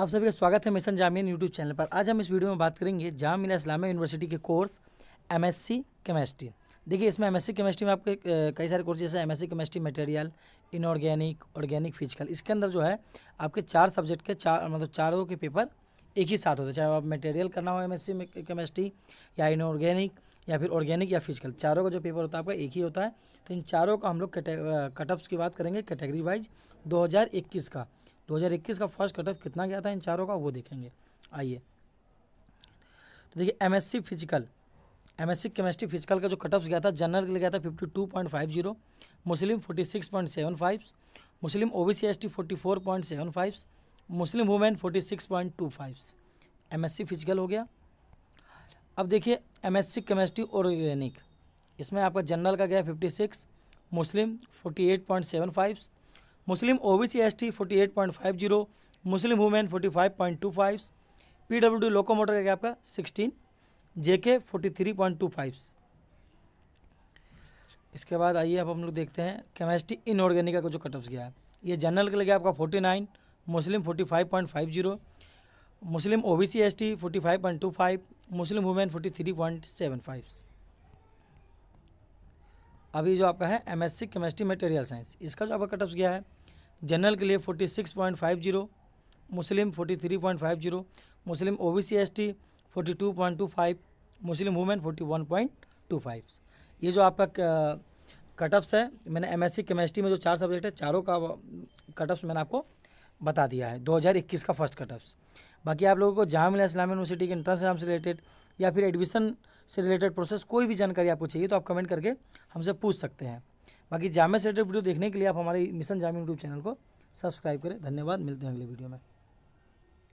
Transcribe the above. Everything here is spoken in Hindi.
आप सभी का स्वागत है मिशन जामिया यूट्यूब चैनल पर आज हम इस वीडियो में बात करेंगे जामिया इस्लामिया यूनिवर्सिटी के कोर्स एमएससी केमिस्ट्री देखिए इसमें एमएससी केमिस्ट्री में आपके कई सारे कोर्स जैसे MSc chemistry material inorganic organic physical इसके अंदर जो है आपके चार सब्जेक्ट के चार मतलब चारों के पेपर एक ही साथ होते हैं चाहे आप मटेरियल करना हो एमएससी में केमिस्ट्री या इनऑर्गेनिक या फिर ऑर्गेनिक या फिजिकल चारों का जो पेपर होता है आपका एक ही होता है तो इन चारों का हम लोग कटअप्स की बात करेंगे कैटेगरी वाइज इक्कीस का 2021 का फर्स्ट कट ऑफ कितना गया था इन चारों का वो देखेंगे आइए तो देखिए MSc physical MSc chemistry physical का जो कट ऑफ गया था जनरल के लिए गया था 52.50 Muslim 46.75 Muslim O B C S T forty four point seven five Muslim women forty six point two five M S C physical हो गया अब देखिए M S C chemistry organic इसमें आपका जनरल का गया fifty six Muslim forty eight point seven five Muslim O B C S T forty eight point five zero Muslim women forty five point two five P W D locomotor का क्या आपका sixteen J K forty three point two five इसके बाद आइए आप हम लोग देखते हैं केमिस्ट्री इनऑर्गेनिक का जो कटअप्स गया है ये जनरल के लगे आपका forty nine Muslim forty five point five zero Muslim O B C S T forty five point two five Muslim women forty three point seven five अभी जो आपका है एमएससी केमिस्ट्री मटेरियल साइंस इसका जो आपका कटअप्स गया है जनरल के लिए forty six point five zero Muslim forty three point five zero Muslim O B C S T forty two point two five Muslim women forty one point two five ये जो आपका कटअप्स है मैंने एम एस सी केमिस्ट्री में जो चार सब्जेक्ट है चारों का कटअप्स मैंने आपको बता दिया है 2021 का फर्स्ट कटअप्स बाकी आप लोगों को जामिया इस्लाम यूनिवर्सिटी के इंट्रेंस एग्जाम से रिलेटेड या फिर एडमिशन से रिलेटेड प्रोसेस कोई भी जानकारी आपको चाहिए तो आप कमेंट करके हमसे पूछ सकते हैं बाकी जामिया सेंटर वीडियो देखने के लिए आप हमारे मिशन जामिया यूट्यूब चैनल को सब्सक्राइब करें धन्यवाद मिलते हैं अगले वीडियो में